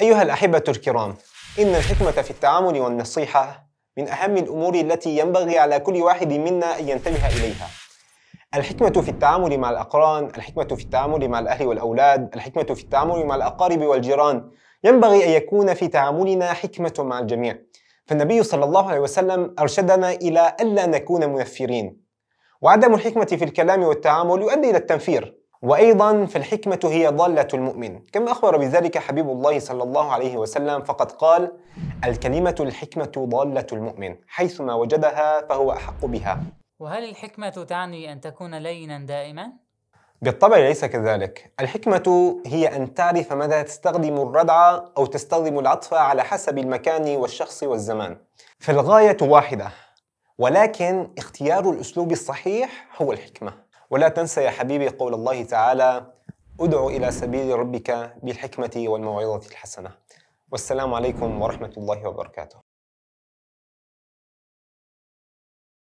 أيها الأحبة الكرام، إن الحكمة في التعامل والنصيحة من أهم الأمور التي ينبغي على كل واحد منا أن ينتبه إليها. الحكمة في التعامل مع الأقران، الحكمة في التعامل مع الأهل والأولاد، الحكمة في التعامل مع الأقارب والجيران، ينبغي أن يكون في تعاملنا حكمة مع الجميع. فالنبي صلى الله عليه وسلم أرشدنا إلى ألا نكون منفرين. وعدم الحكمة في الكلام والتعامل يؤدي إلى التنفير، وأيضا فالحكمة هي ضالة المؤمن كما أخبر بذلك حبيب الله صلى الله عليه وسلم فقد قال الكلمة الحكمة ضالة المؤمن حيثما وجدها فهو أحق بها وهل الحكمة تعني أن تكون لينا دائما؟ بالطبع ليس كذلك الحكمة هي أن تعرف ماذا تستخدم الردع أو تستخدم العطف على حسب المكان والشخص والزمان فالغاية واحدة ولكن اختيار الأسلوب الصحيح هو الحكمة ولا تنسى يا حبيبي قول الله تعالى ادع إلى سبيل ربك بالحكمة والموعظة الحسنة والسلام عليكم ورحمة الله وبركاته